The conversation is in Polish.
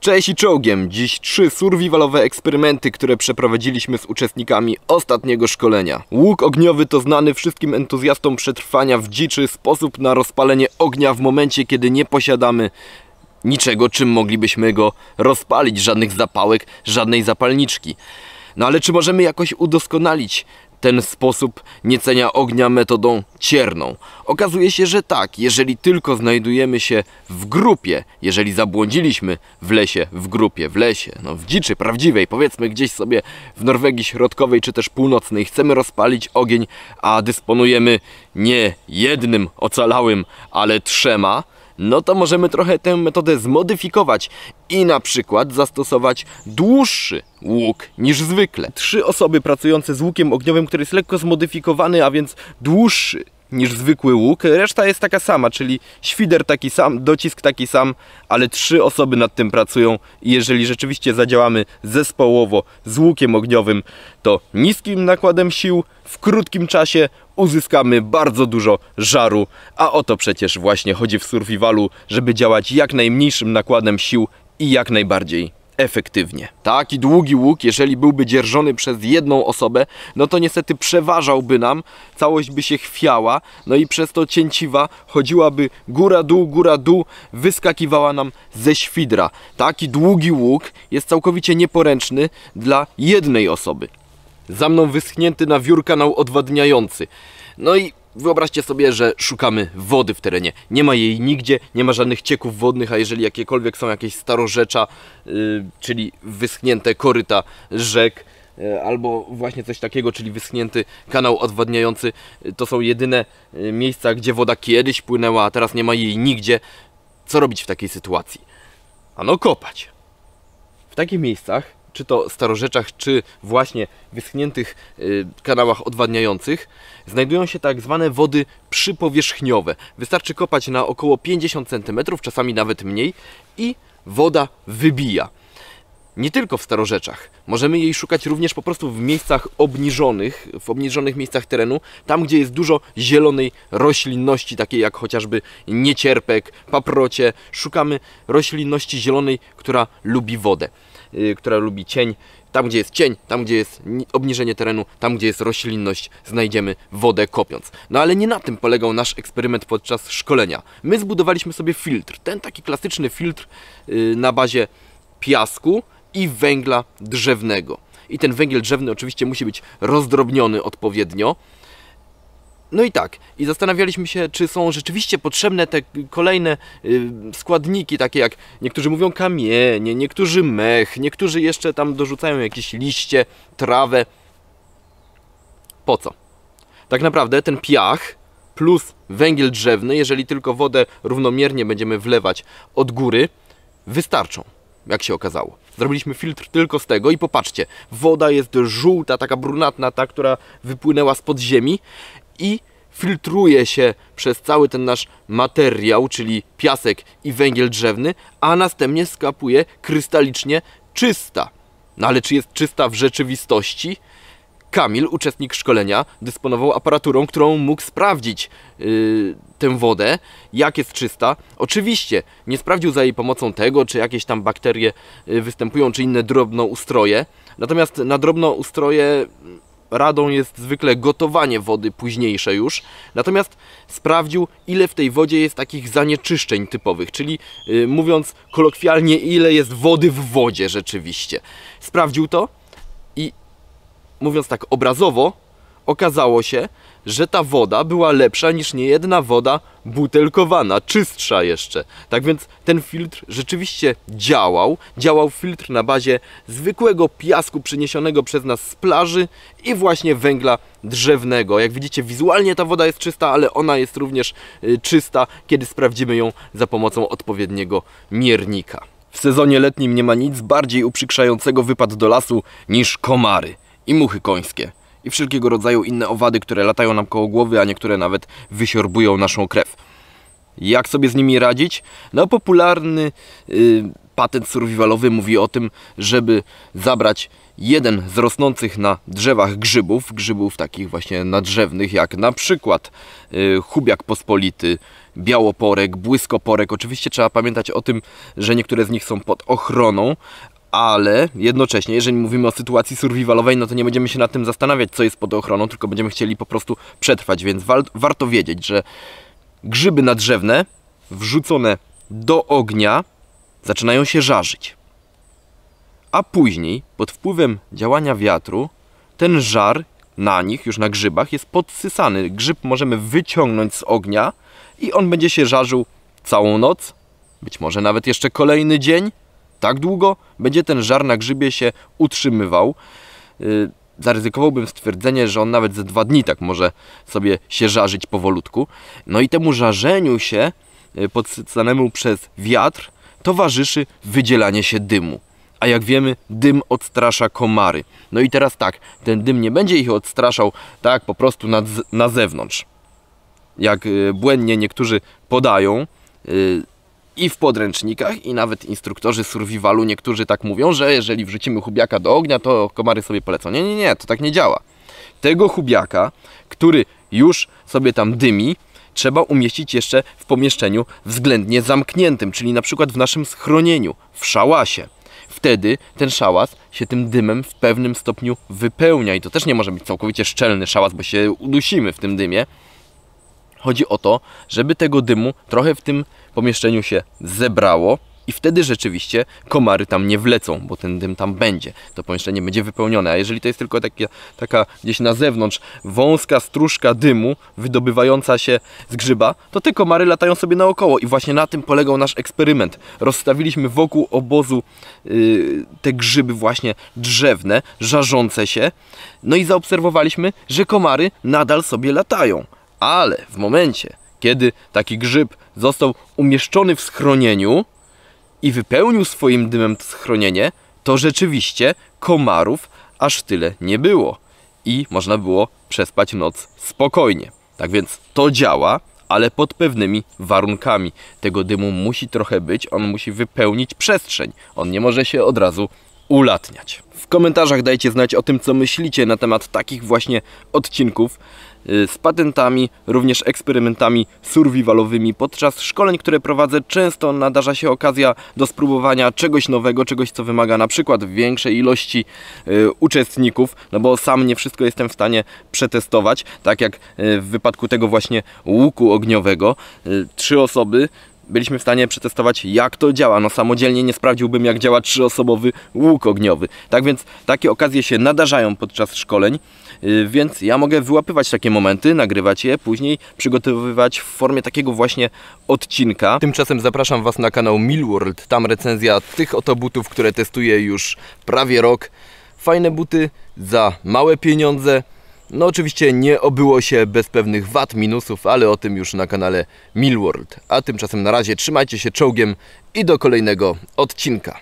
Cześć i czołgiem! Dziś trzy survivalowe eksperymenty, które przeprowadziliśmy z uczestnikami ostatniego szkolenia. Łuk ogniowy to znany wszystkim entuzjastom przetrwania w dziczy sposób na rozpalenie ognia w momencie, kiedy nie posiadamy niczego, czym moglibyśmy go rozpalić, żadnych zapałek, żadnej zapalniczki. No ale czy możemy jakoś udoskonalić ten sposób niecenia ognia metodą cierną. Okazuje się, że tak, jeżeli tylko znajdujemy się w grupie, jeżeli zabłądziliśmy w lesie, w grupie, w lesie, no w dziczy prawdziwej, powiedzmy gdzieś sobie w Norwegii Środkowej czy też Północnej, chcemy rozpalić ogień, a dysponujemy nie jednym ocalałym, ale trzema, no to możemy trochę tę metodę zmodyfikować i na przykład zastosować dłuższy łuk niż zwykle. Trzy osoby pracujące z łukiem ogniowym, który jest lekko zmodyfikowany, a więc dłuższy niż zwykły łuk. Reszta jest taka sama, czyli świder taki sam, docisk taki sam, ale trzy osoby nad tym pracują i jeżeli rzeczywiście zadziałamy zespołowo z łukiem ogniowym, to niskim nakładem sił w krótkim czasie uzyskamy bardzo dużo żaru, a o to przecież właśnie chodzi w survivalu, żeby działać jak najmniejszym nakładem sił i jak najbardziej efektywnie. Taki długi łuk, jeżeli byłby dzierżony przez jedną osobę, no to niestety przeważałby nam, całość by się chwiała, no i przez to cięciwa chodziłaby góra-dół, góra-dół, wyskakiwała nam ze świdra. Taki długi łuk jest całkowicie nieporęczny dla jednej osoby. Za mną wyschnięty na wiór kanał odwadniający. No i Wyobraźcie sobie, że szukamy wody w terenie. Nie ma jej nigdzie, nie ma żadnych cieków wodnych, a jeżeli jakiekolwiek są jakieś starorzecza, y, czyli wyschnięte koryta rzek, y, albo właśnie coś takiego, czyli wyschnięty kanał odwadniający, y, to są jedyne miejsca, gdzie woda kiedyś płynęła, a teraz nie ma jej nigdzie. Co robić w takiej sytuacji? Ano kopać. W takich miejscach czy to starorzeczach, czy właśnie wyschniętych y, kanałach odwadniających, znajdują się tak zwane wody przypowierzchniowe. Wystarczy kopać na około 50 cm, czasami nawet mniej i woda wybija. Nie tylko w starorzeczach. Możemy jej szukać również po prostu w miejscach obniżonych, w obniżonych miejscach terenu, tam gdzie jest dużo zielonej roślinności, takiej jak chociażby niecierpek, paprocie. Szukamy roślinności zielonej, która lubi wodę. Y, która lubi cień. Tam, gdzie jest cień, tam, gdzie jest obniżenie terenu, tam, gdzie jest roślinność, znajdziemy wodę kopiąc. No ale nie na tym polegał nasz eksperyment podczas szkolenia. My zbudowaliśmy sobie filtr, ten taki klasyczny filtr y, na bazie piasku i węgla drzewnego. I ten węgiel drzewny oczywiście musi być rozdrobniony odpowiednio, no i tak, i zastanawialiśmy się, czy są rzeczywiście potrzebne te kolejne y, składniki, takie jak niektórzy mówią kamienie, niektórzy mech, niektórzy jeszcze tam dorzucają jakieś liście, trawę. Po co? Tak naprawdę ten piach plus węgiel drzewny, jeżeli tylko wodę równomiernie będziemy wlewać od góry, wystarczą, jak się okazało. Zrobiliśmy filtr tylko z tego i popatrzcie, woda jest żółta, taka brunatna, ta, która wypłynęła z podziemi i filtruje się przez cały ten nasz materiał, czyli piasek i węgiel drzewny, a następnie skapuje krystalicznie czysta. No ale czy jest czysta w rzeczywistości? Kamil, uczestnik szkolenia, dysponował aparaturą, którą mógł sprawdzić yy, tę wodę, jak jest czysta. Oczywiście nie sprawdził za jej pomocą tego, czy jakieś tam bakterie yy, występują, czy inne drobnoustroje. Natomiast na drobnoustroje radą jest zwykle gotowanie wody późniejsze już. Natomiast sprawdził, ile w tej wodzie jest takich zanieczyszczeń typowych, czyli yy, mówiąc kolokwialnie, ile jest wody w wodzie rzeczywiście. Sprawdził to i mówiąc tak obrazowo, okazało się, że ta woda była lepsza niż niejedna woda butelkowana, czystsza jeszcze. Tak więc ten filtr rzeczywiście działał. Działał filtr na bazie zwykłego piasku przyniesionego przez nas z plaży i właśnie węgla drzewnego. Jak widzicie wizualnie ta woda jest czysta, ale ona jest również y, czysta, kiedy sprawdzimy ją za pomocą odpowiedniego miernika. W sezonie letnim nie ma nic bardziej uprzykrzającego wypad do lasu niż komary i muchy końskie i wszelkiego rodzaju inne owady, które latają nam koło głowy, a niektóre nawet wysiorbują naszą krew. Jak sobie z nimi radzić? No popularny yy, patent survivalowy mówi o tym, żeby zabrać jeden z rosnących na drzewach grzybów, grzybów takich właśnie nadrzewnych, jak na przykład yy, chubiak pospolity, białoporek, błyskoporek. Oczywiście trzeba pamiętać o tym, że niektóre z nich są pod ochroną, ale jednocześnie, jeżeli mówimy o sytuacji survivalowej, no to nie będziemy się nad tym zastanawiać, co jest pod ochroną, tylko będziemy chcieli po prostu przetrwać, więc wa warto wiedzieć, że grzyby nadrzewne wrzucone do ognia zaczynają się żarzyć. A później, pod wpływem działania wiatru, ten żar na nich, już na grzybach, jest podsysany. Grzyb możemy wyciągnąć z ognia i on będzie się żarzył całą noc, być może nawet jeszcze kolejny dzień, tak długo będzie ten żar na grzybie się utrzymywał. Y, zaryzykowałbym stwierdzenie, że on nawet ze dwa dni tak może sobie się żarzyć powolutku. No i temu żarzeniu się y, podsycanemu przez wiatr towarzyszy wydzielanie się dymu. A jak wiemy, dym odstrasza komary. No i teraz tak, ten dym nie będzie ich odstraszał tak po prostu na, na zewnątrz. Jak y, błędnie niektórzy podają, i w podręcznikach i nawet instruktorzy survivalu niektórzy tak mówią, że jeżeli wrzucimy hubiaka do ognia, to komary sobie polecą. Nie, nie, nie, to tak nie działa. Tego hubiaka, który już sobie tam dymi, trzeba umieścić jeszcze w pomieszczeniu względnie zamkniętym, czyli na przykład w naszym schronieniu, w szałasie. Wtedy ten szałas się tym dymem w pewnym stopniu wypełnia i to też nie może być całkowicie szczelny szałas, bo się udusimy w tym dymie, Chodzi o to, żeby tego dymu trochę w tym pomieszczeniu się zebrało i wtedy rzeczywiście komary tam nie wlecą, bo ten dym tam będzie. To pomieszczenie będzie wypełnione. A jeżeli to jest tylko takie, taka gdzieś na zewnątrz wąska stróżka dymu wydobywająca się z grzyba, to te komary latają sobie naokoło. I właśnie na tym polegał nasz eksperyment. Rozstawiliśmy wokół obozu yy, te grzyby właśnie drzewne, żarzące się. No i zaobserwowaliśmy, że komary nadal sobie latają. Ale w momencie, kiedy taki grzyb został umieszczony w schronieniu i wypełnił swoim dymem to schronienie, to rzeczywiście komarów aż tyle nie było i można było przespać noc spokojnie. Tak więc to działa, ale pod pewnymi warunkami. Tego dymu musi trochę być, on musi wypełnić przestrzeń. On nie może się od razu ulatniać. W komentarzach dajcie znać o tym, co myślicie na temat takich właśnie odcinków y, z patentami, również eksperymentami survivalowymi. Podczas szkoleń, które prowadzę, często nadarza się okazja do spróbowania czegoś nowego, czegoś co wymaga na przykład większej ilości y, uczestników, no bo sam nie wszystko jestem w stanie przetestować, tak jak y, w wypadku tego właśnie łuku ogniowego. Y, trzy osoby byliśmy w stanie przetestować jak to działa. No samodzielnie nie sprawdziłbym jak działa trzyosobowy łuk ogniowy. Tak więc takie okazje się nadarzają podczas szkoleń, y, więc ja mogę wyłapywać takie momenty, nagrywać je, później przygotowywać w formie takiego właśnie odcinka. Tymczasem zapraszam Was na kanał Millworld. Tam recenzja tych oto butów, które testuję już prawie rok. Fajne buty za małe pieniądze. No oczywiście nie obyło się bez pewnych wad, minusów, ale o tym już na kanale Millworld. A tymczasem na razie trzymajcie się czołgiem i do kolejnego odcinka.